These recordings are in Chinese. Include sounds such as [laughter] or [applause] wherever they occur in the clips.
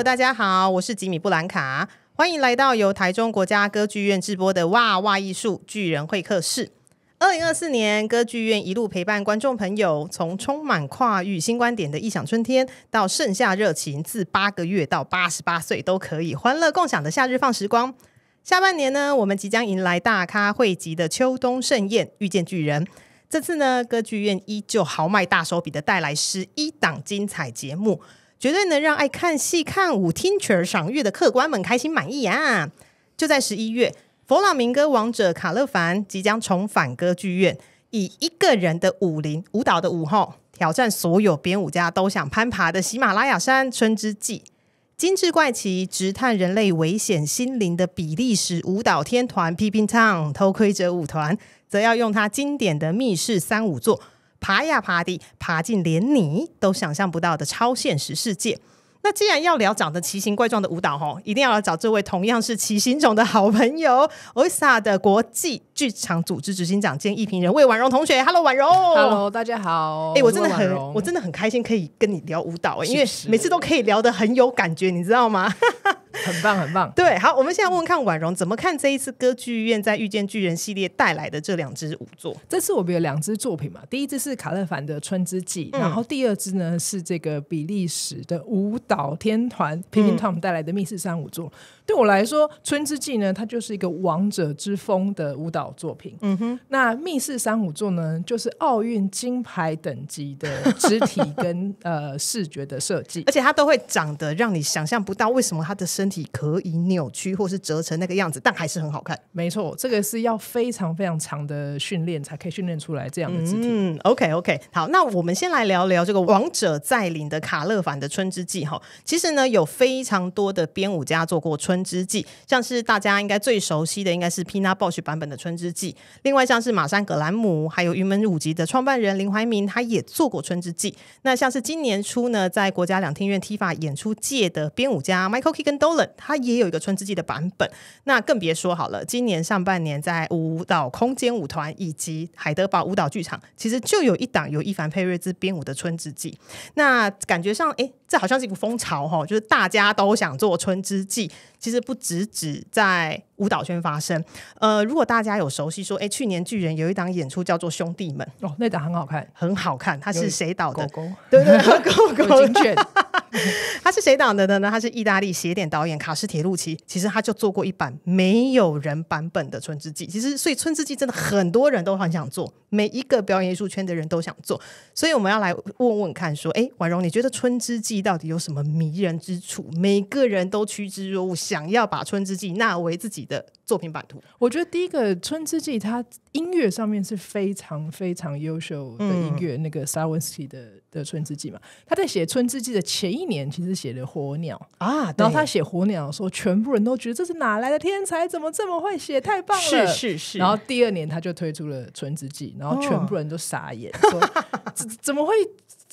大家好，我是吉米布兰卡，欢迎来到由台中国家歌剧院直播的哇哇艺术巨人会客室。二零二四年，歌剧院一路陪伴观众朋友，从充满跨域新观点的异想春天，到盛夏热情，自八个月到八十八岁都可以欢乐共享的夏日放时光。下半年呢，我们即将迎来大咖汇集的秋冬盛宴，遇见巨人。这次呢，歌剧院依旧豪迈大手笔的带来十一档精彩节目。绝对能让爱看戏、看舞、听曲、赏月的客官们开心满意呀！就在十一月，佛朗明哥王者卡勒凡即将重返歌剧院，以一个人的舞林舞蹈的舞后，挑战所有编舞家都想攀爬的喜马拉雅山。春之祭，精致怪奇，直探人类危险心灵的比利时舞蹈天团 Pipin t w n 偷窥者舞团，则要用他经典的密室三舞作。爬呀爬的，爬进连你都想象不到的超现实世界。那既然要聊长得奇形怪状的舞蹈，吼，一定要找这位同样是奇形种的好朋友，OSA 的国际剧场组织执行长兼艺评人魏婉容同学。Hello，婉容。h e l l o 大家好。哎，我真的很，我真的很开心可以跟你聊舞蹈，因为每次都可以聊得很有感觉，你知道吗？很棒，很棒。对，好，我们现在问问看婉容怎么看这一次歌剧院在《遇见巨人》系列带来的这两支舞作？这次我们有两支作品嘛？第一支是卡勒凡的《春之祭》，然后第二支呢是这个比利时的舞蹈天团 p i p i n Tom 带来的《密室三舞作》。对我来说，《春之祭》呢，它就是一个王者之风的舞蹈作品。嗯哼，那《密室三五座》呢，就是奥运金牌等级的肢体 [laughs] 跟呃视觉的设计，而且它都会长得让你想象不到，为什么他的身体可以扭曲或是折成那个样子，但还是很好看。没错，这个是要非常非常长的训练才可以训练出来这样的肢体。嗯，OK OK，好，那我们先来聊聊这个王者在领的卡勒凡的《春之祭》哈。其实呢，有非常多的编舞家做过春。春之祭，像是大家应该最熟悉的，应该是 Pina b o u s h 版本的春之祭。另外，像是马山格兰姆，还有云门舞集的创办人林怀民，他也做过春之祭。那像是今年初呢，在国家两厅院 T 法演出界的编舞家 Michael K 跟 Dolan，他也有一个春之祭的版本。那更别说好了，今年上半年在舞蹈空间舞团以及海德堡舞蹈剧场，其实就有一档由伊凡佩瑞兹编舞的春之祭。那感觉上，哎，这好像是一股风潮哈，就是大家都想做春之祭。其实不只只在舞蹈圈发生，呃，如果大家有熟悉，说，哎，去年巨人有一档演出叫做《兄弟们》，哦，那档很好看，很好看，他是谁导的？对对，狗狗金 [laughs] 犬。[laughs] 他是谁导的的呢？他是意大利斜点导演卡斯铁路奇。其实他就做过一版没有人版本的《春之祭》。其实，所以《春之祭》真的很多人都很想做，每一个表演艺术圈的人都想做。所以我们要来问问看，说，哎，婉容，你觉得《春之祭》到底有什么迷人之处？每个人都趋之若鹜，想要把《春之祭》纳为自己的。作品版图，我觉得第一个《春之祭》，它音乐上面是非常非常优秀的音乐，那个 Sawinsky 的的《春之祭》嘛。他在写《春之祭》的前一年，其实写了《火鸟》啊，然后他写《火鸟》候，全部人都觉得这是哪来的天才，怎么这么会写，太棒了，是是是。然后第二年他就推出了《春之祭》，然后全部人都傻眼，[laughs] 怎怎么会？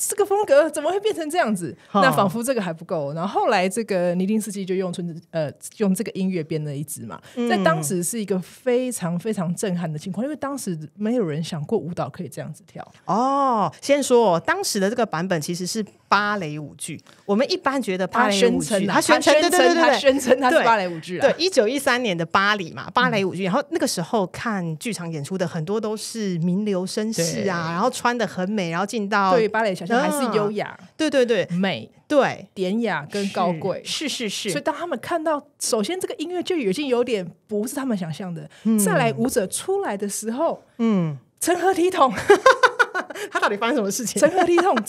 这个风格怎么会变成这样子？那仿佛这个还不够，然后后来这个尼丁斯基就用春子呃用这个音乐编了一支嘛，在当时是一个非常非常震撼的情况，因为当时没有人想过舞蹈可以这样子跳。哦，先说当时的这个版本其实是。芭蕾舞剧，我们一般觉得芭蕾舞剧，他宣，称，对对对对，他宣称他是芭蕾舞剧啊。对，一九一三年的巴黎嘛，芭蕾舞剧。然后那个时候看剧场演出的很多都是名流绅士啊，然后穿的很美，然后进到对芭蕾，想象还是优雅，对对对，美，对典雅跟高贵，是是是。所以当他们看到，首先这个音乐就已经有点不是他们想象的，再来舞者出来的时候，嗯，成何体统？[laughs] 他到底发生什么事情？怎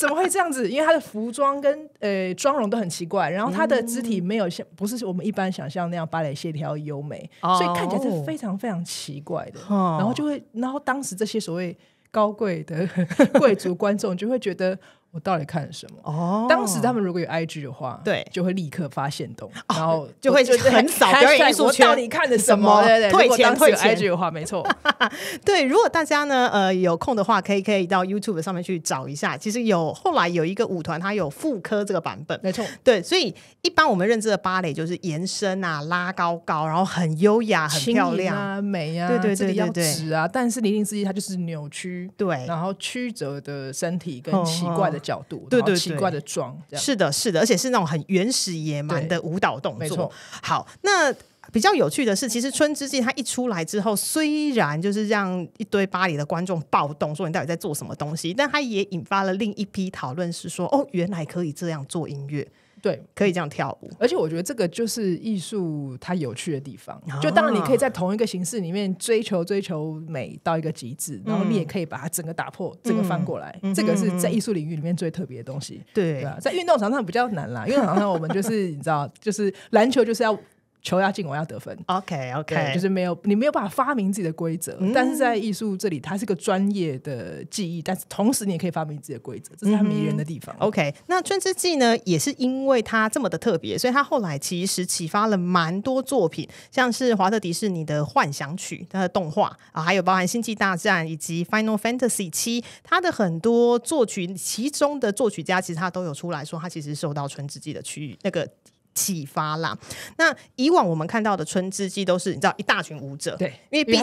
么会这样子？因为他的服装跟呃妆容都很奇怪，然后他的肢体没有像不是我们一般想象那样芭蕾线条优美，所以看起来是非常非常奇怪的。然后就会，然后当时这些所谓高贵的 [laughs] 贵族观众就会觉得。我到底看了什么？哦，当时他们如果有 IG 的话，对，就会立刻发现动，然后就会就是很少表演艺术圈。我到底看了什么？对对对，钱退当 IG 的话，没错。[laughs] 对，如果大家呢，呃，有空的话，可以可以到 YouTube 上面去找一下。其实有后来有一个舞团，它有妇科这个版本，没错。对，所以一般我们认知的芭蕾就是延伸啊、拉高高，然后很优雅、很漂亮、美啊，对对对，这个要直啊。但是零零四一它就是扭曲，对，然后曲折的身体跟奇怪的。角度对对对，奇怪的妆，是的是的，而且是那种很原始野蛮的舞蹈动作。好，那比较有趣的是，其实《春之祭》它一出来之后，虽然就是让一堆巴黎的观众暴动，说你到底在做什么东西，但它也引发了另一批讨论，是说哦，原来可以这样做音乐。对，可以这样跳舞，而且我觉得这个就是艺术它有趣的地方。就当然，你可以在同一个形式里面追求追求美到一个极致，然后你也可以把它整个打破，整个翻过来，这个是在艺术领域里面最特别的东西。对，在运动场上比较难啦，因为场上我们就是 [laughs] 你知道，就是篮球就是要。球要进，我要得分。OK，OK，就是没有你没有办法发明自己的规则，但是在艺术这里，它是个专业的技艺，但是同时你也可以发明自己的规则，这是它迷人的地方。OK，那春之祭呢，也是因为它这么的特别，所以它后来其实启发了蛮多作品，像是华特迪士尼的幻想曲它的动画啊，还有包含星际大战以及 Final Fantasy 七，它的很多作曲其中的作曲家其实他都有出来说，他其实受到春之祭的区域那个。启发啦！那以往我们看到的《春之祭》都是你知道一大群舞者，对，因为毕竟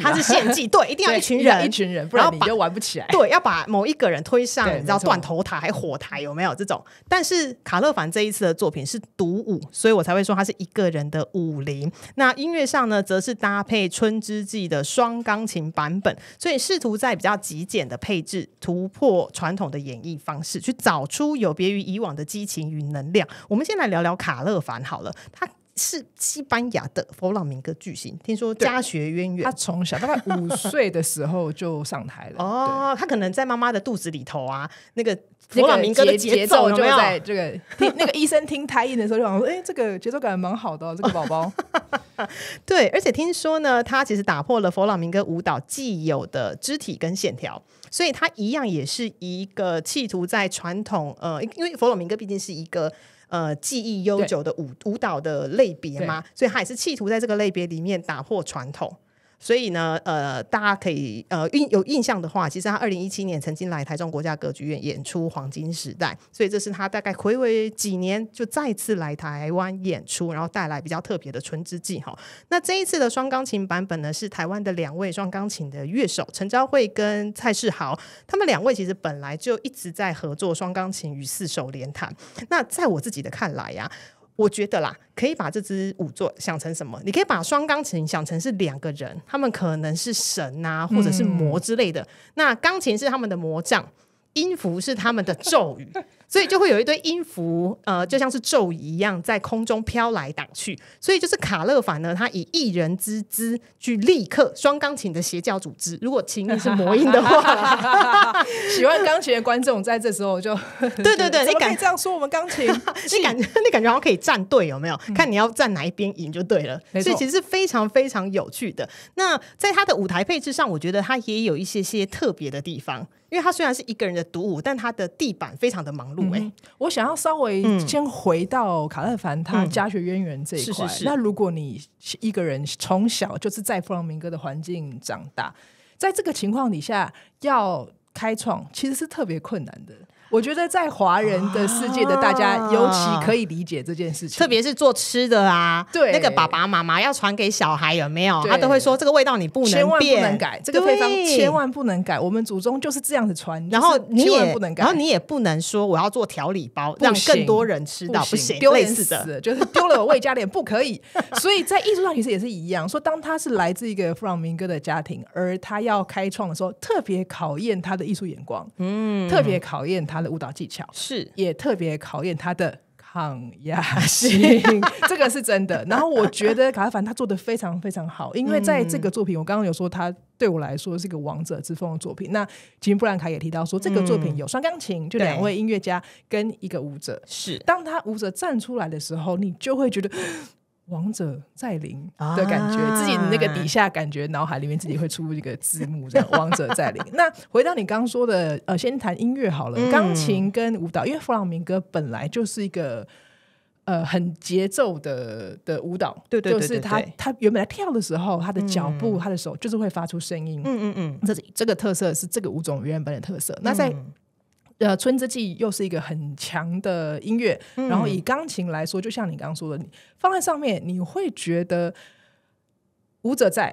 他是献祭，对，一定要一群人，一群人，不然你就玩不起来，对，要把某一个人推上，你知道断头台还火台有没有这种？但是卡勒凡这一次的作品是独舞，所以我才会说他是一个人的舞林。那音乐上呢，则是搭配《春之祭》的双钢琴版本，所以试图在比较极简的配置突破传统的演绎方式，去找出有别于以往的激情与能量。我们先来聊聊。卡勒凡好了，他是西班牙的弗朗明哥巨星。听说家学渊源，他从小大概五岁的时候就上台了。哦，他可能在妈妈的肚子里头啊，那个弗朗明哥的节奏就在这个。[laughs] 那个医生听胎音的时候就说：“哎，这个节奏感蛮好的，这个宝宝。[laughs] ”对，而且听说呢，他其实打破了弗朗明哥舞蹈既有的肢体跟线条，所以他一样也是一个企图在传统呃，因为弗朗明哥毕竟是一个。呃，技艺悠久的舞舞蹈的类别吗？所以，他也是企图在这个类别里面打破传统。所以呢，呃，大家可以呃印有印象的话，其实他二零一七年曾经来台中国家歌剧院演出《黄金时代》，所以这是他大概回违几年就再次来台湾演出，然后带来比较特别的春之祭哈。那这一次的双钢琴版本呢，是台湾的两位双钢琴的乐手陈昭慧跟蔡世豪，他们两位其实本来就一直在合作双钢琴与四手联弹。那在我自己的看来呀。我觉得啦，可以把这支五座想成什么？你可以把双钢琴想成是两个人，他们可能是神呐，或者是魔之类的。那钢琴是他们的魔杖，音符是他们的咒语。所以就会有一堆音符，呃，就像是咒语一样在空中飘来荡去。所以就是卡乐凡呢，他以一人之姿去立刻双钢琴的邪教组织。如果琴音是魔音的话，[laughs] 喜欢钢琴的观众在这时候就，对 [laughs] 对对，[laughs] 你可以这样说，我们钢琴，你感你感觉像可以站队有没有？看你要站哪一边赢就对了。所以其实非常非常有趣的。那在他的舞台配置上，我觉得他也有一些些特别的地方。因为他虽然是一个人的独舞，但他的地板非常的忙碌。哎，我想要稍微先回到卡特凡他家学渊源这一块。那如果你一个人从小就是在弗朗明哥的环境长大，在这个情况底下要开创，其实是特别困难的。我觉得在华人的世界的大家尤其可以理解这件事情，特别是做吃的啊，对那个爸爸妈妈要传给小孩有没有？他都会说这个味道你不能变，不能改这个配方，千万不能改。我们祖宗就是这样子传，然后你也不能改，然后你也不能说我要做调理包，让更多人吃到不行，丢脸死的，就是丢了魏家脸，不可以。[laughs] 所以在艺术上其实也是一样，说当他是来自一个弗朗明哥的家庭，而他要开创的时候，特别考验他的艺术眼光，嗯，特别考验他。的舞蹈技巧是也特别考验他的抗压性，[laughs] 这个是真的。然后我觉得卡凡他做的非常非常好，因为在这个作品，我刚刚有说他对我来说是一个王者之风的作品。那吉姆布兰卡也提到说，这个作品有双钢琴，就两位音乐家跟一个舞者。是当他舞者站出来的时候，你就会觉得。王者在临的感觉，自己那个底下感觉，脑海里面自己会出一个字幕，这样王者在临。[laughs] 那回到你刚刚说的，呃，先谈音乐好了，钢琴跟舞蹈，因为弗朗明哥本来就是一个呃很节奏的的舞蹈，对对对，就是他他原本来跳的时候，他的脚步，他的手就是会发出声音，嗯嗯嗯，这这个特色是这个舞种原本的特色，那在。呃，春之祭又是一个很强的音乐，然后以钢琴来说，就像你刚刚说的，你放在上面，你会觉得舞者在，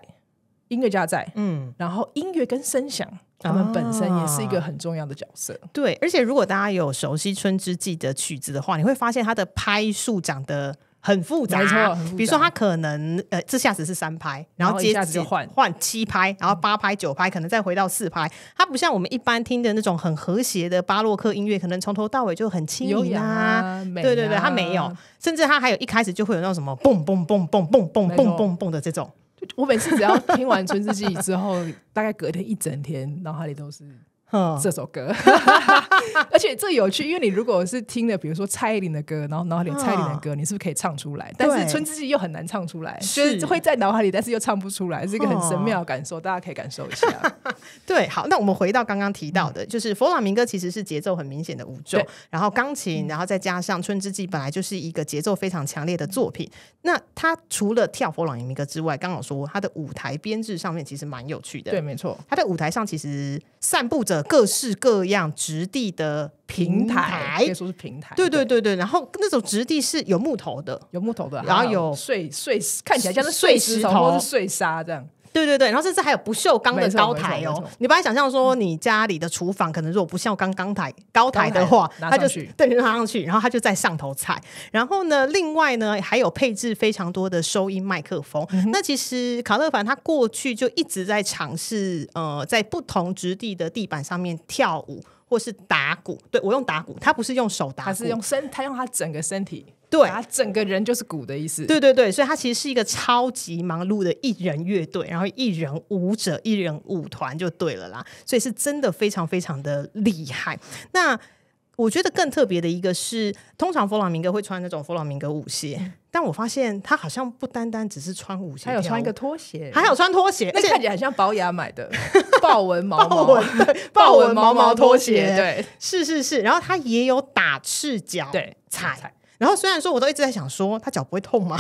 音乐家在，嗯，然后音乐跟声响，他们本身也是一个很重要的角色。对，而且如果大家有熟悉春之祭的曲子的话，你会发现它的拍数长得。很复杂，没错，比如说它可能呃，这下子是三拍，然后接换换七拍，然后八拍、九拍，可能再回到四拍。它不像我们一般听的那种很和谐的巴洛克音乐，可能从头到尾就很轻盈啊，对对对，它没有。甚至它还有一开始就会有那种什么蹦蹦蹦蹦蹦蹦蹦蹦的这种。我每次只要听完《春之祭》之后，[laughs] 大概隔天一整天，脑海里都是。[laughs] 这首歌，[laughs] 而且这有趣，因为你如果是听的，比如说蔡依林的歌，然后脑海里蔡依林的歌，你是不是可以唱出来？但是春之祭又很难唱出来，就是会在脑海里，但是又唱不出来，是一个很神妙的感受，大家可以感受一下。[laughs] 对，好，那我们回到刚刚提到的，就是佛朗明哥其实是节奏很明显的舞种，然后钢琴，然后再加上春之祭本来就是一个节奏非常强烈的作品，那他除了跳佛朗明哥之外，刚好说他的舞台编制上面其实蛮有趣的。对，没错，他在舞台上其实散布着。各式各样质地的平台，可以说是平台。对对对对，然后那种质地是有木头的，有木头的，然后有碎碎石，看起来像是碎石头或是碎沙这样。对对对，然后甚至还有不锈钢的高台哦，你不要想象说你家里的厨房可能如果不锈钢钢台高台的话，它就直接拿上去，然后它就在上头踩。然后呢，另外呢还有配置非常多的收音麦克风。那其实卡勒凡他过去就一直在尝试，呃，在不同质地的地板上面跳舞。或是打鼓，对我用打鼓，他不是用手打，是用身，他用他整个身体，对，整个人就是鼓的意思，对对对，所以他其实是一个超级忙碌的一人乐队，然后一人舞者，一人舞团就对了啦，所以是真的非常非常的厉害，那。我觉得更特别的一个是，通常弗朗明哥会穿那种弗朗明哥舞鞋，但我发现他好像不单单只是穿舞鞋，还有穿一个拖鞋，还有穿拖鞋，那看起来很像宝雅买的豹纹毛毛，对，豹纹毛毛拖鞋，对，是是是，然后他也有打赤脚，对，踩。然后虽然说我都一直在想说，他脚不会痛吗？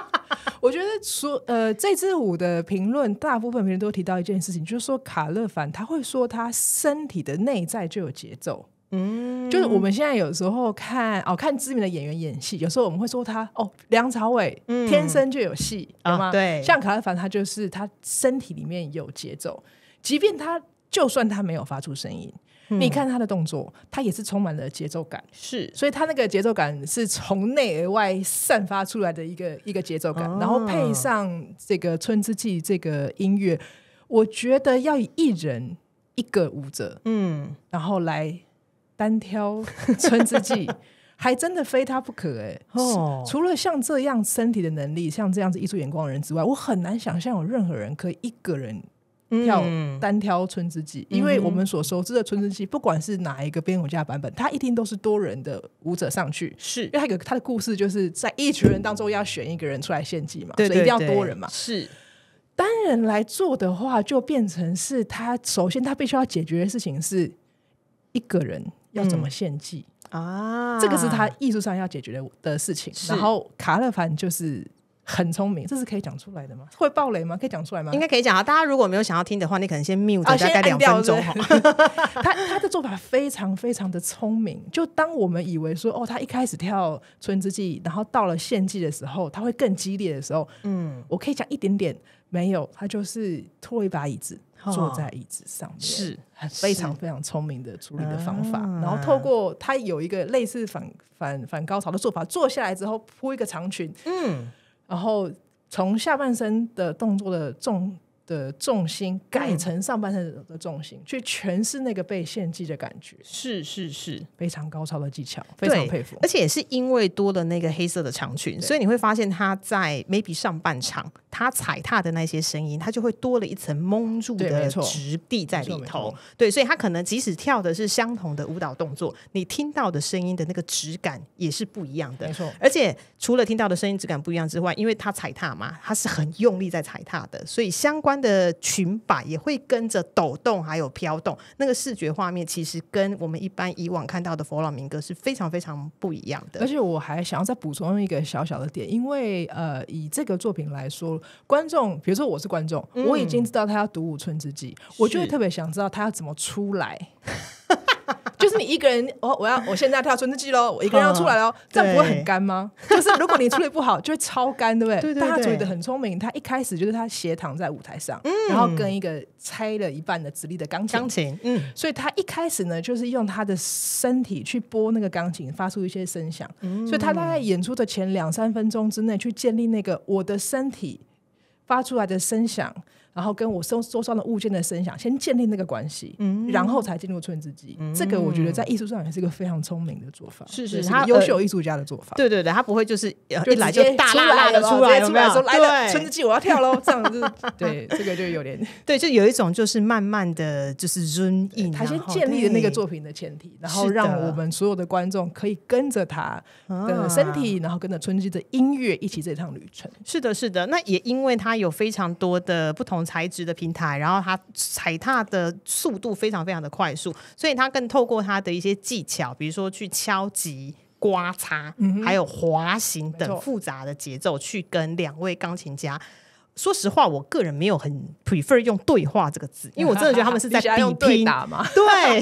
[laughs] 我觉得说，呃，这支舞的评论大部分评论都提到一件事情，就是说卡勒凡他会说他身体的内在就有节奏。嗯，就是我们现在有时候看哦，看知名的演员演戏，有时候我们会说他哦，梁朝伟天生就有戏，对吗？像卡特凡，他就是他身体里面有节奏，即便他就算他没有发出声音，你看他的动作，他也是充满了节奏感。是，所以他那个节奏感是从内而外散发出来的一个一个节奏感，然后配上这个《春之祭》这个音乐，我觉得要以一人一个舞者，嗯，然后来。单挑 [laughs] 春之祭，还真的非他不可哎！哦，除了像这样身体的能力，像这样子艺术眼光的人之外，我很难想象有任何人可以一个人跳单挑春之祭。因为我们所熟知的春之祭，不管是哪一个编舞家版本，他一定都是多人的舞者上去，是因为他有他的故事，就是在一群人当中要选一个人出来献祭嘛，所以一定要多人嘛。是单人来做的话，就变成是他首先他必须要解决的事情是一个人。要怎么献祭啊？这个是他艺术上要解决的事情。然后卡勒凡就是很聪明，这是可以讲出来的吗？会暴雷吗？可以讲出来吗？应该可以讲啊。大家如果没有想要听的话，你可能先 mute，大概两分钟哈。[laughs] 他他的做法非常非常的聪明。就当我们以为说哦，他一开始跳春之祭，然后到了献祭的时候，他会更激烈的时候，嗯，我可以讲一点点没有，他就是拖一把椅子。坐在椅子上面是非常非常聪明的处理的方法，然后透过他有一个类似反反反高潮的做法，坐下来之后铺一个长裙，嗯，然后从下半身的动作的重。的重心改成上半身的重心，就全是那个被献祭的感觉。是是是，非常高超的技巧，非常佩服。而且也是因为多了那个黑色的长裙，所以你会发现他在 maybe 上半场，他踩踏的那些声音，他就会多了一层蒙住的质地在里头。对，所以他可能即使跳的是相同的舞蹈动作，你听到的声音的那个质感也是不一样的。没错。而且除了听到的声音质感不一样之外，因为他踩踏嘛，他是很用力在踩踏的，所以相关。的裙摆也会跟着抖动，还有飘动，那个视觉画面其实跟我们一般以往看到的佛朗明哥是非常非常不一样的。而且我还想要再补充一个小小的点，因为呃，以这个作品来说，观众比如说我是观众，我已经知道他要读五寸之计，我就会特别想知道他要怎么出来。[laughs] 就是你一个人，我我要我现在跳春之记喽，我一个人要出来了哦，这不会很干吗？[laughs] 就是如果你处理不好，就会超干，对不对？但他处理的很聪明，他一开始就是他斜躺在舞台上，然后跟一个拆了一半的直立的钢琴，钢琴，嗯，所以他一开始呢，就是用他的身体去拨那个钢琴，发出一些声响，所以他大概演出的前两三分钟之内，去建立那个我的身体发出来的声响。然后跟我收收上的物件的声响，先建立那个关系，嗯，然后才进入春之季。这个我觉得在艺术上也是个非常聪明的做法。是是，他优秀艺术家的做法。对对对，他不会就是一来就大辣辣的出来，出来说来了春之季，我要跳喽！这样子，对，这个就有点对，就有一种就是慢慢的就是润印，他先建立了那个作品的前提，然后让我们所有的观众可以跟着他的身体，然后跟着春之季的音乐一起这趟旅程。是的，是的。那也因为他有非常多的不同材质的平台，然后他踩踏的速度非常非常的快速，所以他更透过他的一些技巧，比如说去敲击、刮擦，还有滑行等复杂的节奏，去跟两位钢琴家。说实话，我个人没有很 prefer 用“对话”这个字，因为我 [laughs] 真的觉得他们是在比拼打嘛。对，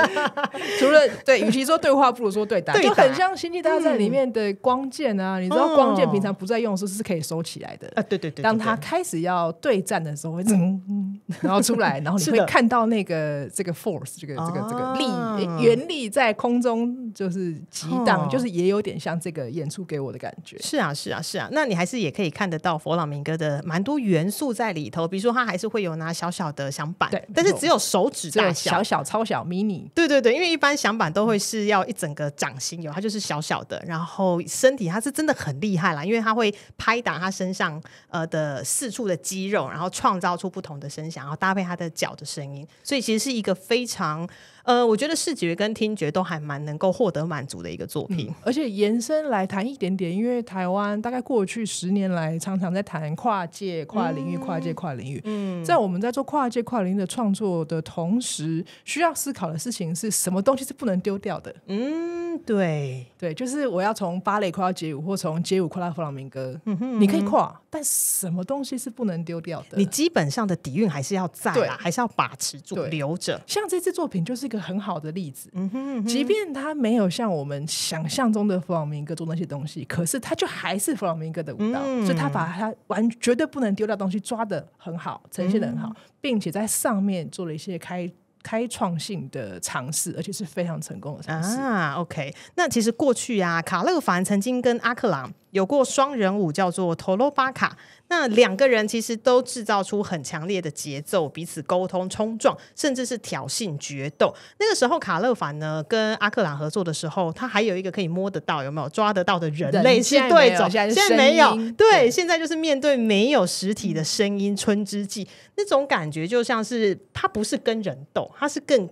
[laughs] 除了对，与其说对话，不如说对打，就很像《星际大战》里面的光剑啊。你知道，光剑平常不在用的时候是可以收起来的啊。对对对，当他开始要对战的时候，会嗯，然后出来，[laughs] 然后你会看到那个这个 force 这个这个这个力，原力在空中就是激荡，就是也有点像这个演出给我的感觉。是啊，是啊，是啊。那你还是也可以看得到佛朗明哥的。蛮多元素在里头，比如说它还是会有拿小小的响板，但是只有手指大小，小小超小 mini。对对对，因为一般响板都会是要一整个掌心有，它就是小小的。然后身体它是真的很厉害啦，因为它会拍打它身上呃的四处的肌肉，然后创造出不同的声响，然后搭配它的脚的声音，所以其实是一个非常。呃，我觉得视觉跟听觉都还蛮能够获得满足的一个作品。而且延伸来谈一点点，因为台湾大概过去十年来常常在谈跨界、跨领域、跨界、跨领域。嗯，在我们在做跨界、跨领域的创作的同时，需要思考的事情是什么东西是不能丢掉的？嗯，对，对，就是我要从芭蕾跨到街舞，或从街舞跨到弗朗明哥，嗯哼，你可以跨。但什么东西是不能丢掉的？你基本上的底蕴还是要在啊，还是要把持住，留着。像这次作品就是一个很好的例子。嗯哼，即便他没有像我们想象中的弗朗明哥做那些东西，可是他就还是弗朗明哥的舞蹈，所以他把他完绝对不能丢掉东西抓的很好，呈现的很好，并且在上面做了一些开开创性的尝试，而且是非常成功的尝试。啊，OK。那其实过去啊，卡勒凡曾经跟阿克朗。有过双人舞叫做 t o 巴 o b a a 那两个人其实都制造出很强烈的节奏，彼此沟通、冲撞，甚至是挑衅决斗。那个时候卡勒凡呢跟阿克朗合作的时候，他还有一个可以摸得到、有没有抓得到的人类是对手。现在没有，对，现在就是面对没有实体的声音春之祭那种感觉，就像是他不是跟人斗，他是更。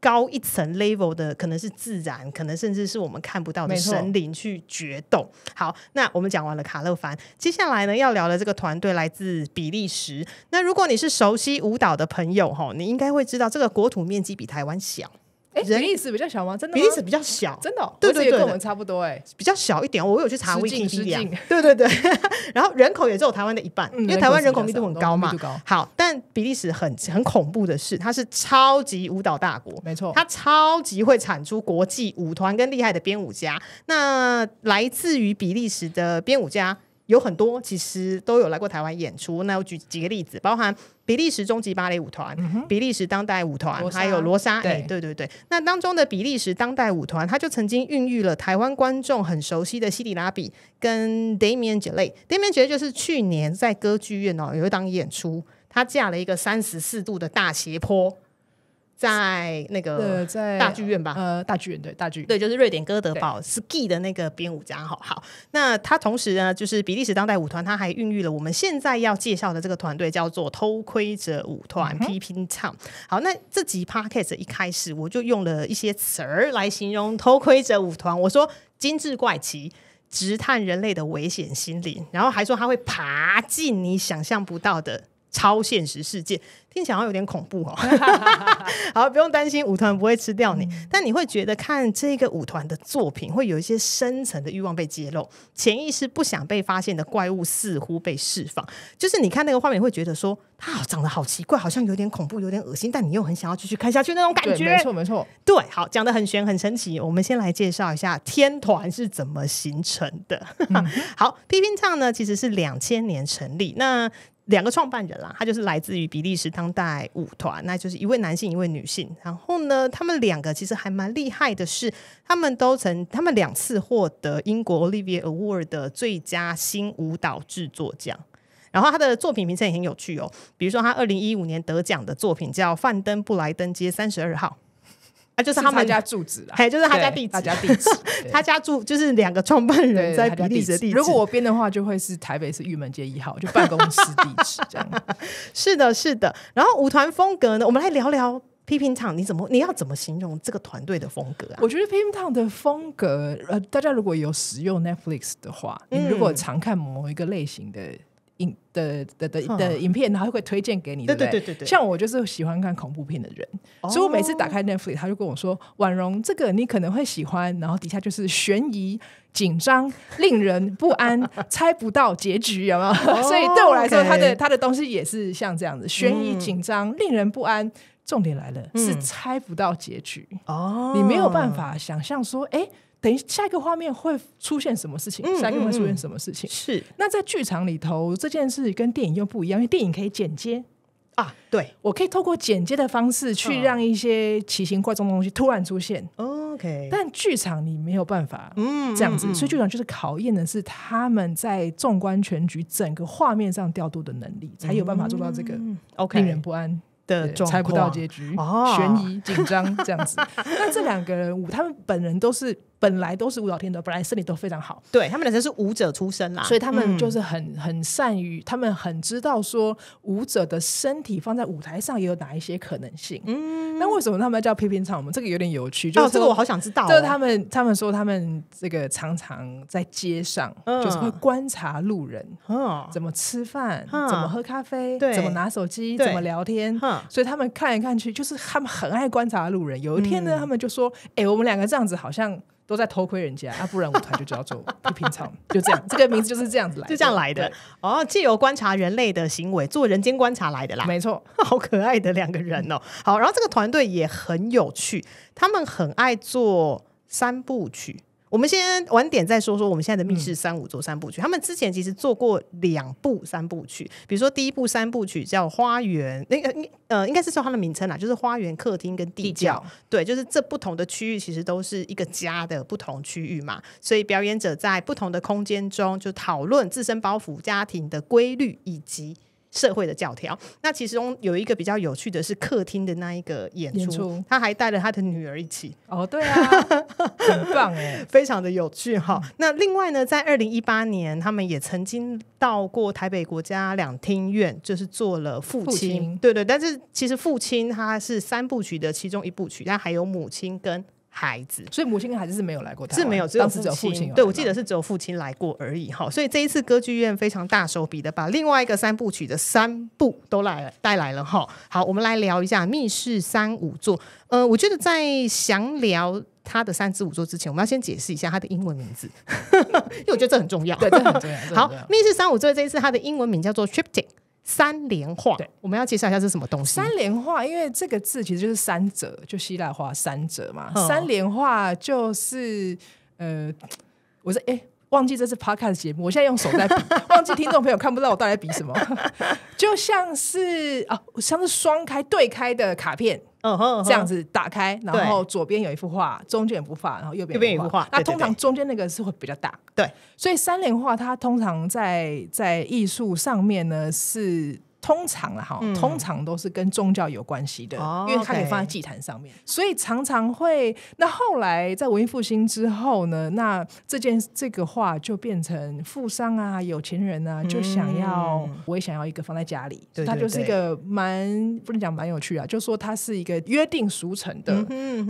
高一层 level 的可能是自然，可能甚至是我们看不到的神灵去决斗。好，那我们讲完了卡勒凡，接下来呢要聊的这个团队来自比利时。那如果你是熟悉舞蹈的朋友吼，你应该会知道这个国土面积比台湾小。比利时比较小吗？真的，比利时比较小，真的，对对对，跟我们差不多，哎，比较小一点。我有去查微信资料，对对对。[laughs] 然后人口也只有台湾的一半，因为台湾人口密度很高嘛。好，但比利时很很恐怖的是，它是超级舞蹈大国，没错，它超级会产出国际舞团跟厉害的编舞家。那来自于比利时的编舞家。有很多其实都有来过台湾演出，那我举几个例子，包含比利时终极芭蕾舞团、比利时当代舞团，还有罗莎。对对对对，那当中的比利时当代舞团，他就曾经孕育了台湾观众很熟悉的西里拉比跟 Damian j a l i e Damian j a l i e 就是去年在歌剧院哦有一档演出，他架了一个三十四度的大斜坡。在那个大剧院吧，呃，大剧院对大剧院，对，就是瑞典哥德堡 ski 的那个编舞家，好好。那他同时呢，就是比利时当代舞团，他还孕育了我们现在要介绍的这个团队，叫做偷窥者舞团 p p p i n g Tom。好，那这集 pocket 一开始我就用了一些词儿来形容偷窥者舞团，我说精致怪奇，直探人类的危险心灵，然后还说他会爬进你想象不到的。超现实世界听起来有点恐怖哦，[laughs] 好不用担心舞团不会吃掉你，但你会觉得看这个舞团的作品会有一些深层的欲望被揭露，潜意识不想被发现的怪物似乎被释放。就是你看那个画面会觉得说它好长得好奇怪，好像有点恐怖，有点恶心，但你又很想要继续看下去那种感觉。没错，没错，对，好讲的很玄很神奇。我们先来介绍一下天团是怎么形成的。[laughs] 好，批评唱呢其实是两千年成立那。两个创办人啦，他就是来自于比利时当代舞团，那就是一位男性，一位女性。然后呢，他们两个其实还蛮厉害的，是他们都曾他们两次获得英国 Olivier Award 的最佳新舞蹈制作奖。然后他的作品名称也很有趣哦，比如说他二零一五年得奖的作品叫《范登布莱登街三十二号》。就是他们家住址了，还有就是他家地址，他家地址，[laughs] 他家住就是两个创办人在比地址。如果我编的话，就会是台北市玉门街一号，就办公室地址这样。[laughs] 是的，是的。然后舞团风格呢？我们来聊聊批评厂，你怎么你要怎么形容这个团队的风格啊？我觉得批评厂的风格，呃，大家如果有使用 Netflix 的话，你如果常看某一个类型的。影的的的的影片，然后会推荐给你，对对对对像我就是喜欢看恐怖片的人，所以我每次打开 Netflix，他就跟我说：“婉容，这个你可能会喜欢。”然后底下就是悬疑、紧张、令人不安、[laughs] 猜不到结局，有没有？[laughs] 所以对我来说，他的他的东西也是像这样子：悬疑、紧张、令人不安，重点来了，是猜不到结局。哦，你没有办法想象说，哎。等于下一个画面会出现什么事情？下一个会出现什么事情？是。那在剧场里头，这件事跟电影又不一样，因为电影可以剪接啊。对，我可以透过剪接的方式去让一些奇形怪状的东西突然出现。OK。但剧场你没有办法，嗯，这样子，所以剧场就是考验的是他们在纵观全局、整个画面上调度的能力，才有办法做到这个 OK 令人不安的猜不到结局、悬疑紧张这样子。那这两个人，他们本人都是。本来都是舞蹈天的，本来身体都非常好。对，他们两人是舞者出身啦，所以他们就是很很善于，他们很知道说舞者的身体放在舞台上也有哪一些可能性。嗯，那为什么他们要偏偏唱？我们这个有点有趣，哦，这个我好想知道。就是他们，他们说他们这个常常在街上，就是会观察路人，嗯，怎么吃饭，怎么喝咖啡，怎么拿手机，怎么聊天。嗯，所以他们看来看去，就是他们很爱观察路人。有一天呢，他们就说：“哎，我们两个这样子好像。”都在偷窥人家 [laughs] 啊，不然舞台就叫做 [laughs] 不平常，就这样，这个名字就是这样子来，就这样来的哦。借由观察人类的行为，做人间观察来的啦，没错，[laughs] 好可爱的两个人哦。好，然后这个团队也很有趣，他们很爱做三部曲。我们先晚点再说说我们现在的《密室三五》座三部曲，他们之前其实做过两部三部曲，比如说第一部三部曲叫《花园》，那个呃，应该是说它的名称啦，就是《花园》、客厅跟地窖，对，就是这不同的区域其实都是一个家的不同区域嘛，所以表演者在不同的空间中就讨论自身包袱、家庭的规律以及。社会的教条，那其中有一个比较有趣的是客厅的那一个演出，他还带了他的女儿一起。哦，对啊，很棒哎，[laughs] 非常的有趣哈。那另外呢，在二零一八年，他们也曾经到过台北国家两厅院，就是做了父亲，对对。但是其实父亲他是三部曲的其中一部曲，但还有母亲跟。孩子，所以母亲跟孩子是没有来过，是没有只有父亲。对，我记得是只有父亲来过而已哈。所以这一次歌剧院非常大手笔的把另外一个三部曲的三部都来带来了哈。好，我们来聊一下《密室三五座》。呃，我觉得在详聊它的三至五座之前，我们要先解释一下它的英文名字，[laughs] 因为我觉得这很重要。对，这很重要。[laughs] 好，《密室三五座》这一次它的英文名叫做《t r i p t i n g 三联画，我们要介绍一下是什么东西。三联画，因为这个字其实就是三折，就希腊话三折嘛。三联画就是，呃，我说，哎。忘记这是 podcast 节目，我现在用手在比，忘记听众朋友看不到我到底在比什么，[laughs] 就像是啊，像是双开、对开的卡片，嗯哼，这样子打开，然后左边有一幅画，中间一幅画，然后右边右边有一幅画，那通常中间那个是会比较大，对，所以三联画它通常在在艺术上面呢是。通常了哈，通常都是跟宗教有关系的，因为它可以放在祭坛上面，所以常常会。那后来在文艺复兴之后呢，那这件这个画就变成富商啊、有钱人啊，就想要我也想要一个放在家里。对，它就是一个蛮不能讲蛮有趣啊，就说它是一个约定俗成的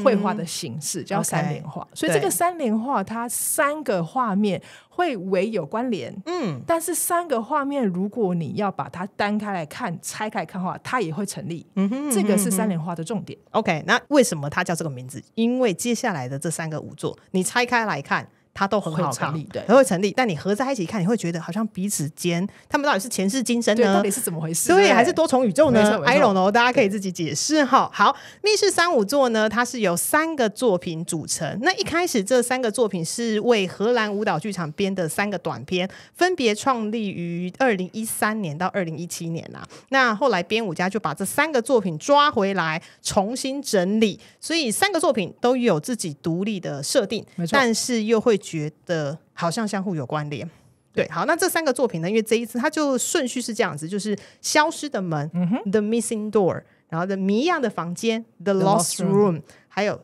绘画的形式，叫三联画。所以这个三联画，它三个画面。会唯有关联，嗯，但是三个画面，如果你要把它单开来看、拆开看的话，它也会成立。嗯哼，这个是三联画的重点。OK，那为什么它叫这个名字？因为接下来的这三个五座，你拆开来看。它都很好成立，对，都会成立。但你合在一起看，你会觉得好像彼此间，他们到底是前世今生呢？到底是怎么回事？所以还是多重宇宙呢？I don't know，大家可以自己解释哈。好，密室三五座呢，它是由三个作品组成。那一开始这三个作品是为荷兰舞蹈剧场编的三个短片，分别创立于二零一三年到二零一七年啊。那后来编舞家就把这三个作品抓回来重新整理，所以三个作品都有自己独立的设定，但是又会。觉得好像相互有关联，对，好，那这三个作品呢？因为这一次它就顺序是这样子，就是《消失的门》（The Missing Door），然后《的谜样的房间》（The Lost Room），还有。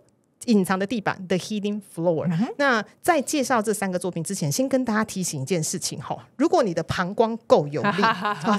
隐藏的地板，The Hidden Floor。那在介绍这三个作品之前，先跟大家提醒一件事情哈，如果你的膀胱够有力，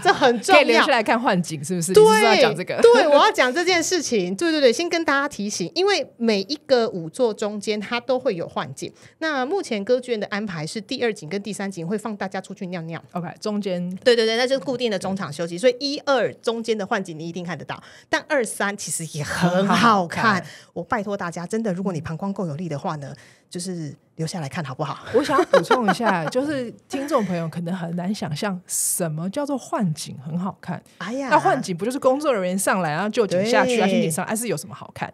这很重要，可以连续来看幻景，是不是？对，我要讲这个。对，我要讲这件事情。对对对，先跟大家提醒，因为每一个舞座中间它都会有幻景。那目前歌剧院的安排是第二景跟第三景会放大家出去尿尿。OK，中间，对对对，那是固定的中场休息，所以一二中间的幻景你一定看得到，但二三其实也很好看。我拜托大家，真的。如果你膀胱够有力的话呢，就是。留下来看好不好？我想补充一下，就是听众朋友可能很难想象，什么叫做幻景很好看。哎呀，那幻景不就是工作人员上来然后就井下去啊？井上哎是有什么好看？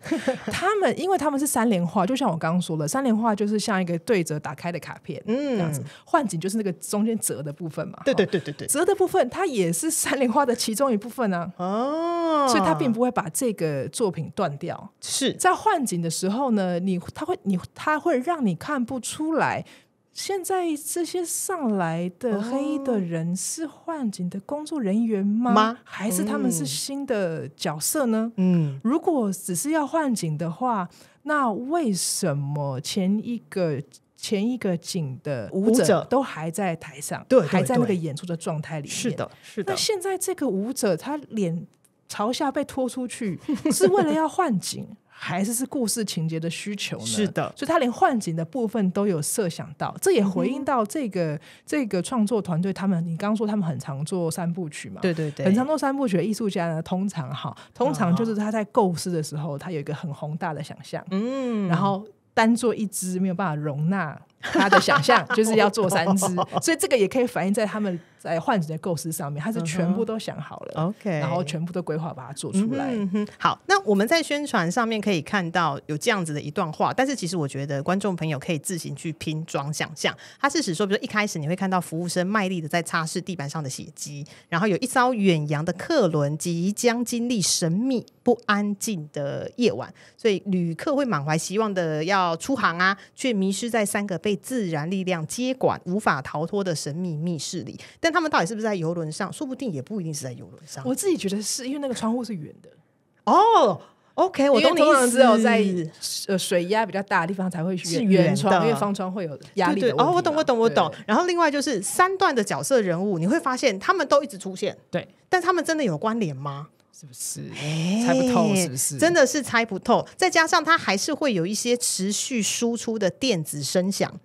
他们因为他们是三连画，就像我刚刚说的，三连画就是像一个对折打开的卡片，嗯，这样子。幻景就是那个中间折的部分嘛。对对对对对，折的部分它也是三连画的其中一部分啊。哦，所以它并不会把这个作品断掉。是在幻景的时候呢，你他会你他会让你看。不出来。现在这些上来的黑的人是换景的工作人员吗？还是他们是新的角色呢？嗯，如果只是要换景的话，那为什么前一个前一个景的舞者都还在台上，对，还在那个演出的状态里面？是的，是的。那现在这个舞者他脸朝下被拖出去，是为了要换景？还是是故事情节的需求呢？是的，所以他连幻景的部分都有设想到，这也回应到这个这个创作团队他们。你刚说他们很常做三部曲嘛？对对对，很常做三部曲。艺术家呢，通常哈，通常就是他在构思的时候，他有一个很宏大的想象，嗯，然后单做一支没有办法容纳他的想象，[laughs] 就是要做三支，所以这个也可以反映在他们。在换子的构思上面，他是全部都想好了，OK，然后全部都规划把它做出来。好，那我们在宣传上面可以看到有这样子的一段话，但是其实我觉得观众朋友可以自行去拼装想象。它是说，比如说一开始你会看到服务生卖力的在擦拭地板上的血迹，然后有一艘远洋的客轮即将经历神秘不安静的夜晚，所以旅客会满怀希望的要出航啊，却迷失在三个被自然力量接管、无法逃脱的神秘密室里，但他们到底是不是在游轮上？说不定也不一定是在游轮上。我自己觉得是因为那个窗户是圆的。哦，OK，我懂你意思。哦，在呃水压比较大的地方才会是圆窗，因为方窗会有压力。对对，哦，我懂，我懂，我懂。然后另外就是三段的角色人物，你会发现他们都一直出现。对，但他们真的有关联吗？是不是？猜不透，是不是？真的是猜不透。再加上它还是会有一些持续输出的电子声响。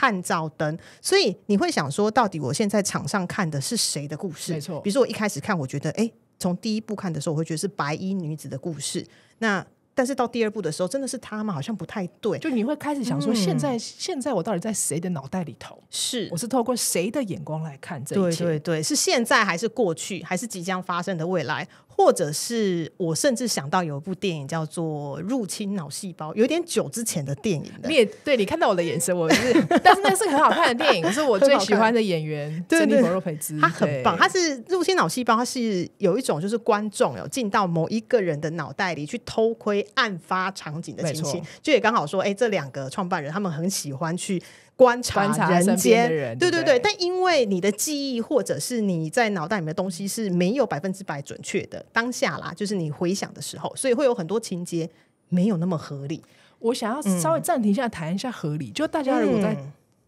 探照灯，所以你会想说，到底我现在场上看的是谁的故事？没错，比如说我一开始看，我觉得，哎，从第一部看的时候，我会觉得是白衣女子的故事。那但是到第二部的时候，真的是他吗？好像不太对。就你会开始想说，现在现在我到底在谁的脑袋里头？是，我是透过谁的眼光来看这一切？对对对，是现在还是过去，还是即将发生的未来？或者是我甚至想到有一部电影叫做《入侵脑细胞》，有点久之前的电影了。你对你看到我的眼神，我是，[laughs] 但是那是很好看的电影，是我最喜欢的演员，[laughs] 珍妮洛佩兹，他很棒。他是《入侵脑细胞》，他是有一种就是观众有进到某一个人的脑袋里去偷窥案发场景的情形，就也刚好说，哎，这两个创办人他们很喜欢去。观察人间，对对对，但因为你的记忆或者是你在脑袋里面的东西是没有百分之百准确的当下啦，就是你回想的时候，所以会有很多情节没有那么合理。我想要稍微暂停一下，谈一下合理。就大家如果在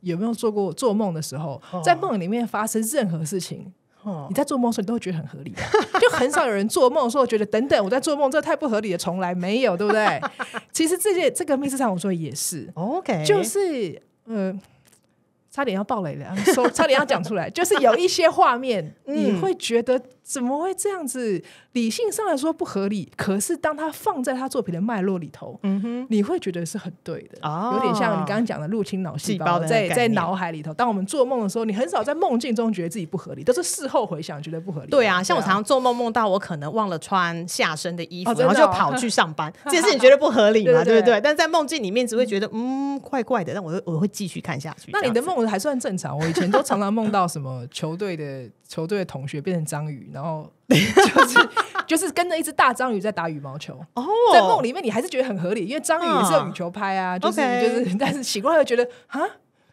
有没有做过做梦的时候，在梦里面发生任何事情，你在做梦时你都会觉得很合理，就很少有人做梦候觉得等等，我在做梦，这太不合理了，从来没有，对不对？[laughs] 其实这些这个密室上我说也是，OK，就是。嗯。差点要爆雷了，[laughs] 说差点要讲出来，就是有一些画面，[laughs] 你会觉得怎么会这样子？理性上来说不合理，可是当他放在他作品的脉络里头，嗯哼，你会觉得是很对的。哦、有点像你刚刚讲的入侵脑细胞在在脑海里头。当我们做梦的时候，你很少在梦境中觉得自己不合理，都是事后回想觉得不合理。对啊，像我常常做梦梦到我可能忘了穿下身的衣服，然后就跑去上班，[laughs] 这件事情觉得不合理嘛？对不对？但在梦境里面只会觉得嗯怪怪的，但我我会继续看下去。那你的梦。还算正常。我以前都常常梦到什么球队的球队的同学变成章鱼，然后就是就是跟着一只大章鱼在打羽毛球。哦，在梦里面你还是觉得很合理，因为章鱼也是有羽毛球拍啊。就是就是，但是奇怪又觉得啊。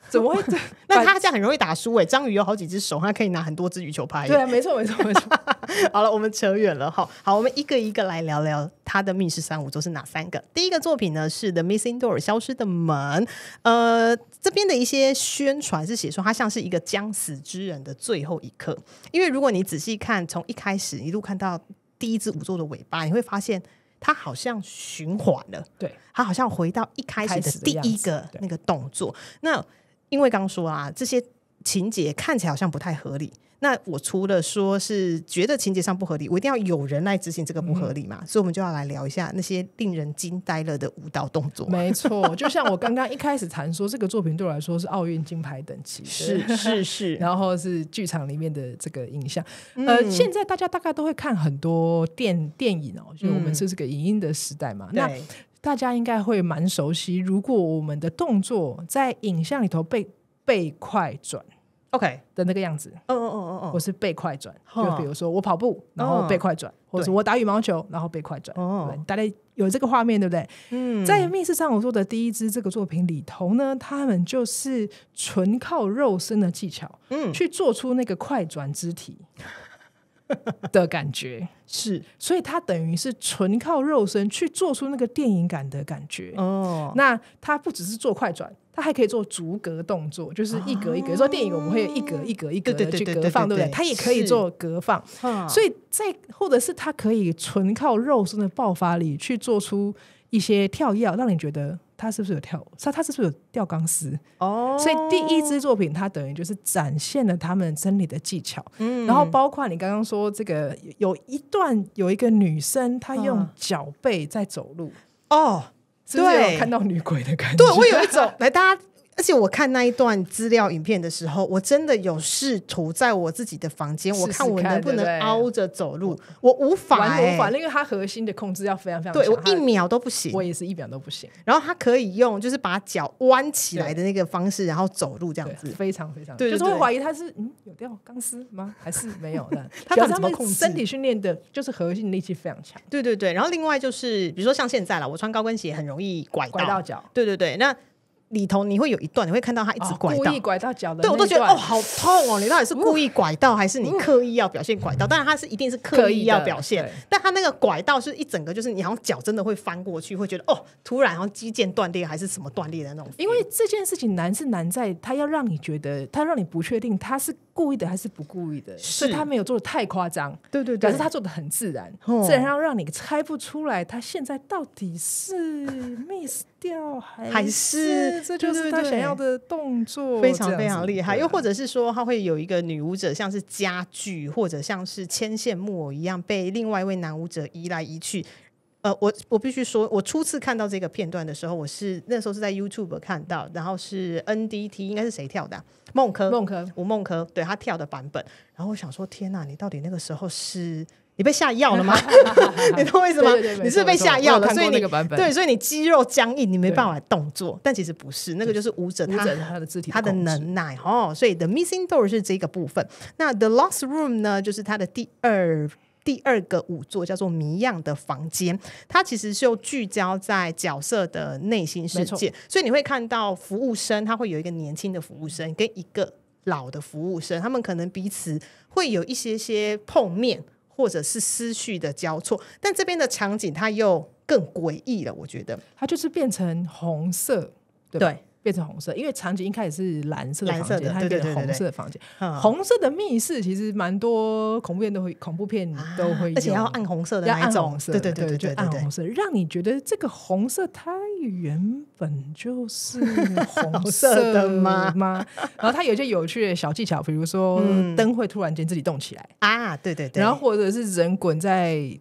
怎么会？[laughs] 那他这样很容易打输哎！章鱼有好几只手，他可以拿很多只鱼球拍。对，没错，没错，没错。[laughs] 好了，我们扯远了哈。好，我们一个一个来聊聊他的密室三五周是哪三个。第一个作品呢是《The Missing Door》消失的门。呃，这边的一些宣传是写说它像是一个将死之人的最后一刻，因为如果你仔细看，从一开始一路看到第一只五座的尾巴，你会发现他好像循环了。对，他好像回到一开始的第一个那个动作。那因为刚说啊，这些情节看起来好像不太合理。那我除了说是觉得情节上不合理，我一定要有人来执行这个不合理嘛？所以，我们就要来聊一下那些令人惊呆了的舞蹈动作。没错，就像我刚刚一开始谈说，这个作品对我来说是奥运金牌等级，是是是，然后是剧场里面的这个影像。呃，现在大家大概都会看很多电电影哦，就我们是这个影音的时代嘛。那大家应该会蛮熟悉，如果我们的动作在影像里头被被快转，OK 的那个样子，嗯嗯嗯嗯，我是被快转，就比如说我跑步，然后被快转，或者我打羽毛球，然后被快转，大家有这个画面，对不对？嗯，在密室上我做的第一支这个作品里头呢，他们就是纯靠肉身的技巧，嗯，去做出那个快转肢体。[laughs] 的感觉是，所以他等于是纯靠肉身去做出那个电影感的感觉。哦，那他不只是做快转，他还可以做逐格动作，就是一格一格。说电影我们会一格一格、一格的去格放，对不对？他也可以做格放。所以在或者是他可以纯靠肉身的爆发力去做出一些跳跃，让你觉得。他是不是有跳舞？他他是不是有吊钢丝？哦，所以第一支作品，他等于就是展现了他们真理的技巧。嗯，然后包括你刚刚说这个，有一段有一个女生，她用脚背在走路。哦，对，看到女鬼的感觉，对我有一种 [laughs] 来，大家。而且我看那一段资料影片的时候，我真的有试图在我自己的房间，我看我能不能凹着走路，我无法，无法，因为它核心的控制要非常非常。对我一秒都不行，我也是一秒都不行。然后他可以用就是把脚弯起来的那个方式，然后走路这样子，非常非常，对就是会怀疑他是嗯有掉钢丝吗？还是没有的？[laughs] [laughs] 他怎么控身体训练的？就是核心力气非常强。对对对。然后另外就是比如说像现在了，我穿高跟鞋很容易拐到脚。对对对，那。里头你会有一段，你会看到他一直拐到，故意拐到脚的。对我都觉得哦，好痛哦！你到底是故意拐到，还是你刻意要表现拐到？当然他是一定是刻意要表现，但他那个拐到是一整个，就是你好像脚真的会翻过去，会觉得哦，突然然后肌腱断裂还是什么断裂的那种。因为这件事情难是难在，他要让你觉得，他让你不确定他是故意的还是不故意的，所以他没有做的太夸张，对对对，但是他做的很自然，自然要让你猜不出来他现在到底是 [laughs] Miss。掉，还是这就是他想要的动作，非常非常厉害。又或者是说，他会有一个女舞者像是家具或者像是牵线木偶一样被另外一位男舞者移来移去。呃，我我必须说，我初次看到这个片段的时候，我是那时候是在 YouTube 看到，然后是 N D T 应该是谁跳的？孟柯，孟柯，吴孟柯，对他跳的版本。然后我想说，天哪，你到底那个时候是？你被下药了吗？[laughs] 你懂我意思吗？你是被下药了，所以你对，所以你肌肉僵硬，你没办法动作。但其实不是，那个就是舞者，他的肢体，他的能耐哦。所以《The Missing Door》是这个部分。那《The Lost Room》呢，就是他的第二第二个舞作，叫做《谜样的房间》。它其实就聚焦在角色的内心世界，所以你会看到服务生，他会有一个年轻的服务生跟一个老的服务生，他们可能彼此会有一些些碰面。或者是思绪的交错，但这边的场景它又更诡异了。我觉得它就是变成红色，对。变成红色，因为场景一开始是蓝色的房间，它变成红色的房间。红色的密室其实蛮多恐怖片都会，恐怖片都会，而且要暗红色的那种，对对对对，就暗红色，让你觉得这个红色它原本就是红 [laughs] 色的吗？然后它有些有趣的小技巧，比如说灯会突然间自己动起来啊，对对对，然后或者是人滚在。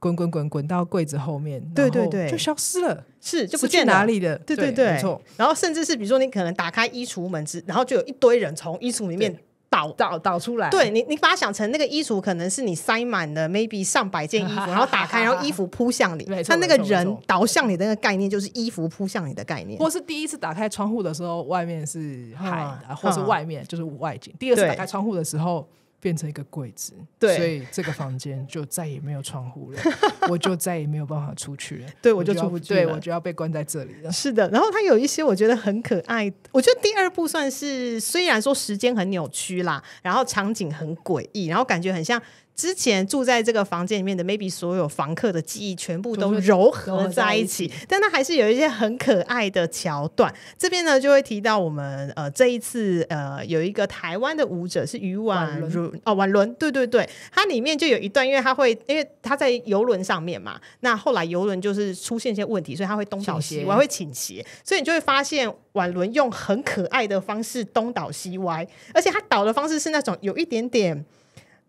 滚滚滚滚到柜子后面，对对对，就消失了，是就不见哪里了，对对对，没错。然后甚至是比如说你可能打开衣橱门之，然后就有一堆人从衣橱里面倒倒倒出来。对你，你把它想成那个衣橱可能是你塞满了，maybe 上百件衣服，[laughs] 然后打开，然后衣服扑向你。他 [laughs] 那个人倒向你的那个概念就是衣服扑向你的概念。或是第一次打开窗户的时候，外面是海，或是外面就是外景。第二次打开窗户的时候。变成一个柜子，所以这个房间就再也没有窗户了，我就再也没有办法出去了。对我就出不，对我就要被关在这里了。是的，然后它有一些我觉得很可爱。我觉得第二部算是虽然说时间很扭曲啦，然后场景很诡异，然后感觉很像。之前住在这个房间里面的 maybe 所有房客的记忆全部都柔合在一起，但它还是有一些很可爱的桥段。这边呢就会提到我们呃这一次呃有一个台湾的舞者是于婉如哦婉伦对对对，它里面就有一段，因为它会因为它在游轮上面嘛，那后来游轮就是出现一些问题，所以它会东倒西歪会倾斜，所以你就会发现婉伦用很可爱的方式东倒西歪，而且它倒的方式是那种有一点点。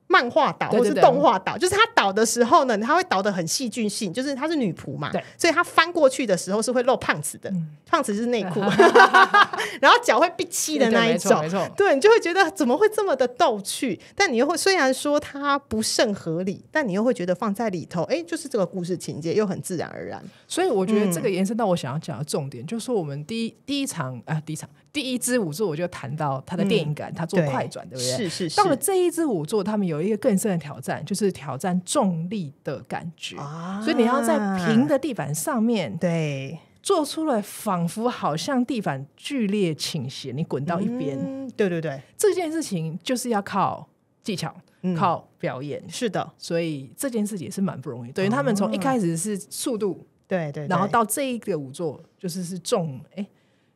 漫画导或是动画导，就是他导的时候呢，他会导的很戏剧性，就是他是女仆嘛，所以他翻过去的时候是会露胖子的，胖子是内裤，[laughs] [laughs] 然后脚会闭气的那一种，对，你就会觉得怎么会这么的逗趣？但你又会虽然说它不甚合理，但你又会觉得放在里头，哎，就是这个故事情节又很自然而然。所以我觉得这个延伸到我想要讲的重点，就是我们第一第一场啊，第一场。第一支舞作，我就谈到他的电影感，他做快转，对不对？是是是。到了这一支舞作，他们有一个更深的挑战，就是挑战重力的感觉。啊，所以你要在平的地板上面，对，做出来仿佛好像地板剧烈倾斜，你滚到一边。对对对，这件事情就是要靠技巧，靠表演。是的，所以这件事情也是蛮不容易。等于他们从一开始是速度，对对，然后到这一个舞作就是是重，哎。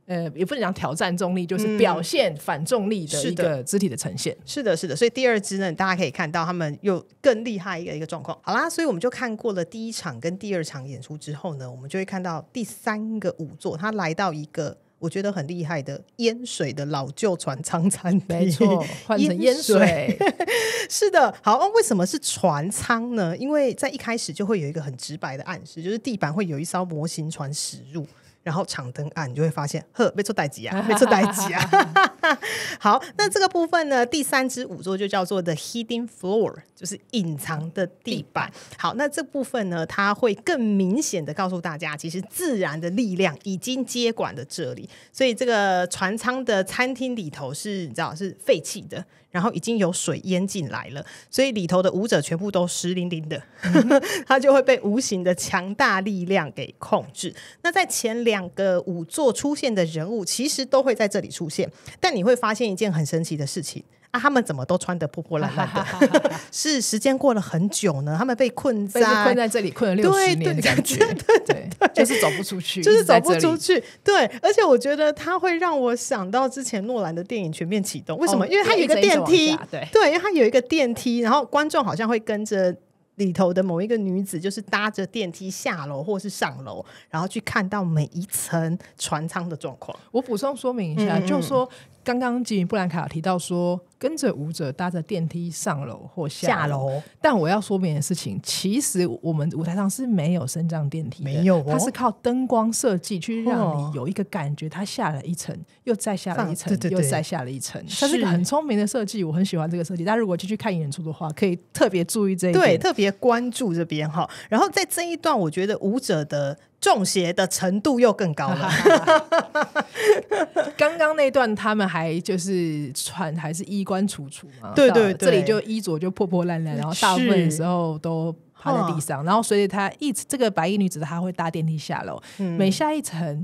呃，也不能讲挑战重力，就是表现反重力的一个肢体的呈现。是的，是的。所以第二支呢，大家可以看到他们又更厉害一个一个状况。好啦，所以我们就看过了第一场跟第二场演出之后呢，我们就会看到第三个舞座，他来到一个我觉得很厉害的淹水的老旧船舱餐厅。没错，换成淹水。[laughs] 是的，好，为什么是船舱呢？因为在一开始就会有一个很直白的暗示，就是地板会有一艘模型船驶入。然后长灯按，你就会发现，呵，没错代级啊，没 [laughs] 错代级啊。[laughs] 好，那这个部分呢，第三支舞座就叫做 t Hidden e h Floor，就是隐藏的地板。好，那这部分呢，它会更明显的告诉大家，其实自然的力量已经接管了这里。所以这个船舱的餐厅里头是，你知道是废弃的，然后已经有水淹进来了，所以里头的舞者全部都湿淋淋的，[laughs] 它就会被无形的强大力量给控制。那在前两。两个五座出现的人物其实都会在这里出现，但你会发现一件很神奇的事情啊，他们怎么都穿的破破烂烂的？[laughs] 是时间过了很久呢？他们被困在困在这里困了六十年的感觉，对对对，就是走不出去，就是走不出去。对，而且我觉得它会让我想到之前诺兰的电影《全面启动》，为什么？因为它有一个电梯，对对，因为它有一个电梯，然后观众好像会跟着。里头的某一个女子，就是搭着电梯下楼或是上楼，然后去看到每一层船舱的状况。我补充说明一下，就说。刚刚吉米布兰卡提到说，跟着舞者搭着电梯上楼或下楼。但我要说明的事情，其实我们舞台上是没有升降电梯的，没有，它是靠灯光设计去让你有一个感觉，它下了一层，又再下了一层，对对对，又再下了一层，是很聪明的设计，我很喜欢这个设计。大家如果继续看演出的话，可以特别注意这一点，对，特别关注这边哈。然后在这一段，我觉得舞者的。中邪的程度又更高了。刚刚那段他们还就是穿还是衣冠楚楚嘛，对对，这里就衣着就破破烂烂，然后大部分时候都趴在地上，然后随着他一直这个白衣女子，她会搭电梯下楼，每下一层。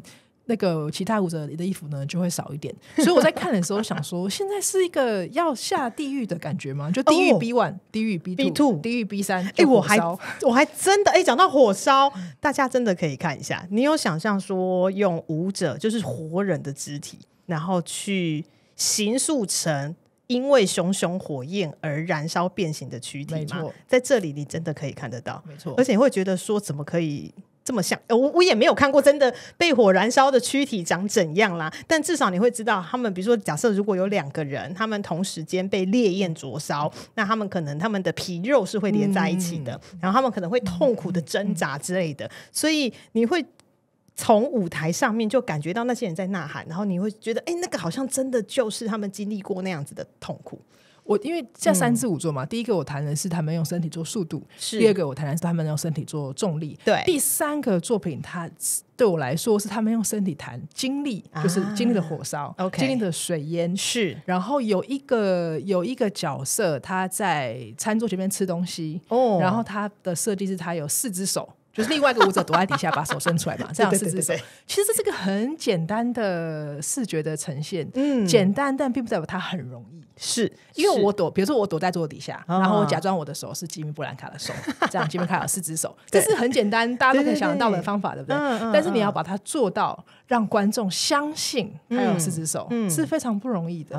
那个其他舞者的衣服呢，就会少一点。所以我在看的时候想说，[laughs] 现在是一个要下地狱的感觉吗？就地狱 B one、地狱 B two、地狱 B 三。哎，我还我还真的哎，讲到火烧，大家真的可以看一下。你有想象说用舞者就是活人的肢体，然后去形塑成因为熊熊火焰而燃烧变形的躯体吗？在这里你真的可以看得到，没错。而且你会觉得说，怎么可以？这么像，我我也没有看过真的被火燃烧的躯体长怎样啦。但至少你会知道，他们比如说，假设如果有两个人，他们同时间被烈焰灼烧，那他们可能他们的皮肉是会连在一起的，然后他们可能会痛苦的挣扎之类的。所以你会从舞台上面就感觉到那些人在呐喊，然后你会觉得，哎，那个好像真的就是他们经历过那样子的痛苦。我因为这三支舞做嘛，第一个我谈的是他们用身体做速度，是第二个我谈的是他们用身体做重力，对第三个作品，他对我来说是他们用身体谈经历，就是经历的火烧，o k 经历的水淹，是然后有一个有一个角色他在餐桌前面吃东西，哦，然后他的设计是他有四只手。就是另外一个舞者躲在底下，把手伸出来嘛，[laughs] 这样四只手。其实这是个很简单的视觉的呈现，嗯，简单，但并不代表它很容易。是因为我躲，比如说我躲在桌子底下，然后我假装我的手是吉米·布兰卡的手，这样吉米·卡有四只手，这是很简单，大家都可以想到的方法，对不对？但是你要把它做到让观众相信他有四只手，是非常不容易的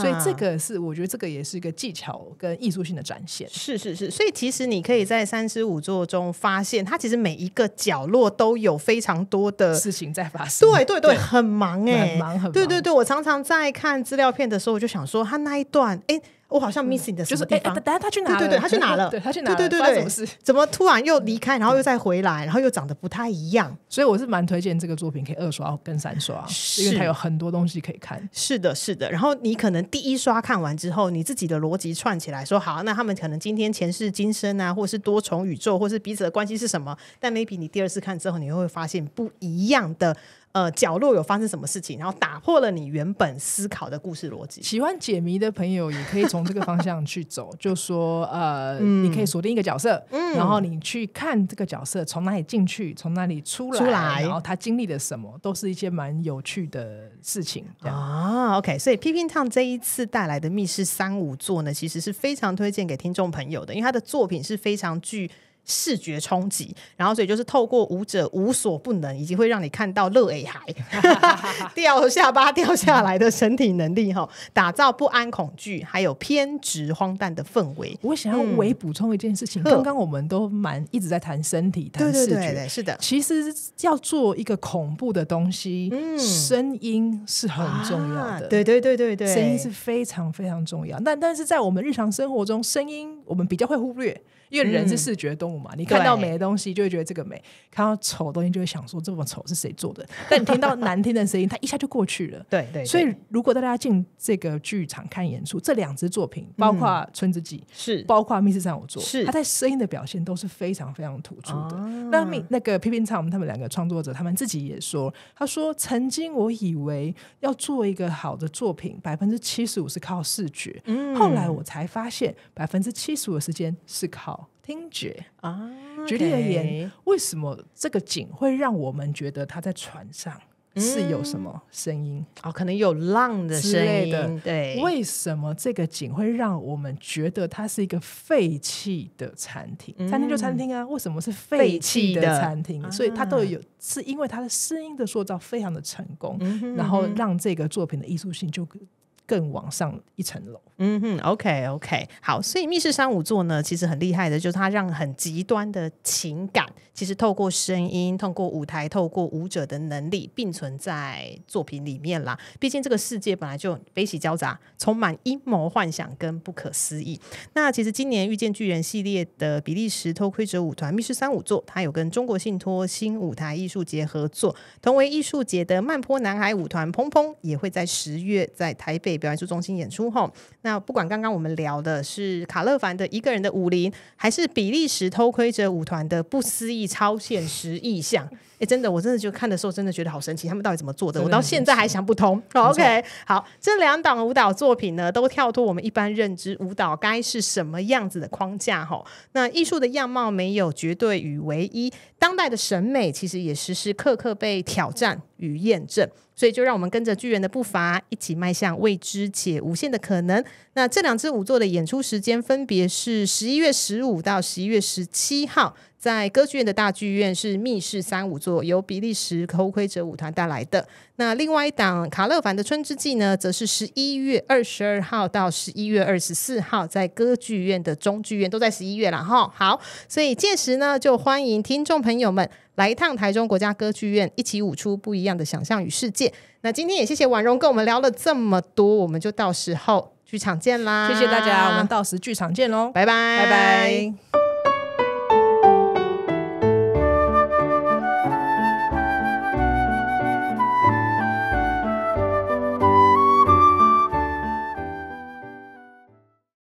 所以这个是我觉得这个也是一个技巧跟艺术性的展现。是是是，所以其实你可以在三十五座中发现它。其实每一个角落都有非常多的事情在发生，对对对，很忙哎，忙很，对对对，我常常在看资料片的时候，我就想说他那一段，哎。我好像 missing 的就是哎，等下他去哪了？对对 [laughs] 对，他去哪了？对，他去哪？对对对对，么 [laughs] 怎么突然又离开，然后又再回来，然后又长得不太一样？所以我是蛮推荐这个作品可以二刷跟三刷，因为它有很多东西可以看。是的，是的。然后你可能第一刷看完之后，你自己的逻辑串起来说好，那他们可能今天前世今生啊，或是多重宇宙，或是彼此的关系是什么？但 maybe 你第二次看之后，你又会发现不一样的。呃，角落有发生什么事情，然后打破了你原本思考的故事逻辑。喜欢解谜的朋友也可以从这个方向去走，[laughs] 就说呃，你可以锁定一个角色，然后你去看这个角色从哪里进去，从哪里出来，然后他经历了什么，都是一些蛮有趣的事情。啊，OK，所以 PPTown 这一次带来的密室三五座呢，其实是非常推荐给听众朋友的，因为他的作品是非常具。视觉冲击，然后所以就是透过舞者无所不能，以及会让你看到乐矮孩 [laughs] 掉下巴掉下来的身体能力哈，打造不安恐惧，还有偏执荒诞的氛围。我想要微补充一件事情，刚刚我们都蛮一直在谈身体，谈视觉，是的。其实要做一个恐怖的东西，嗯，声音是很重要的，对对对对对，声音是非常非常重要。但但是在我们日常生活中，声音。我们比较会忽略，因为人是视觉动物嘛。你看到美的东西，就会觉得这个美；看到丑东西，就会想说这么丑是谁做的。[laughs] 但你听到难听的声音，它一下就过去了。对对。所以，如果大家进这个剧场看演出，这两支作品，包括《春之祭》，是包括《密室三》我做，是他在声音的表现都是非常非常突出的。那密那个批评唱，他们两个创作者，他们自己也说，他说曾经我以为要做一个好的作品，百分之七十五是靠视觉，后来我才发现百分之七。艺术的时间是靠听觉啊！绝对而言，为什么这个景会让我们觉得他在船上是有什么声音啊？可能有浪的声音。对，为什么这个景会让我们觉得它是一个废弃的餐厅？餐厅就餐厅啊，为什么是废弃的餐厅？所以它都有，是因为它的声音的塑造非常的成功，然后让这个作品的艺术性就。更往上一层楼。嗯哼，OK OK，好，所以密室三五座呢，其实很厉害的，就是它让很极端的情感，其实透过声音、透过舞台、透过舞者的能力并存在作品里面啦。毕竟这个世界本来就悲喜交杂，充满阴谋幻想跟不可思议。那其实今年遇见巨人系列的比利时偷窥者舞团密室三五座，它有跟中国信托新舞台艺术节合作。同为艺术节的慢坡男孩舞团砰砰也会在十月在台北。表演艺术中心演出后，那不管刚刚我们聊的是卡勒凡的《一个人的武林》，还是比利时偷窥者舞团的《不思议超现实意象》。哎，真的，我真的就看的时候，真的觉得好神奇，他们到底怎么做的？我到现在还想不通。OK，好，这两档舞蹈作品呢，都跳脱我们一般认知舞蹈该是什么样子的框架哈。那艺术的样貌没有绝对与唯一，当代的审美其实也时时刻刻被挑战与验证。所以，就让我们跟着巨人的步伐，一起迈向未知且无限的可能。那这两支舞作的演出时间分别是十一月十五到十一月十七号。在歌剧院的大剧院是《密室三五座》，由比利时偷窥者舞团带来的。那另外一档《卡勒凡的春之祭》呢，则是十一月二十二号到十一月二十四号，在歌剧院的中剧院，都在十一月了哈。好，所以届时呢，就欢迎听众朋友们来一趟台中国家歌剧院，一起舞出不一样的想象与世界。那今天也谢谢婉容跟我们聊了这么多，我们就到时候剧场见啦。谢谢大家，我们到时剧场见喽，拜拜，拜拜。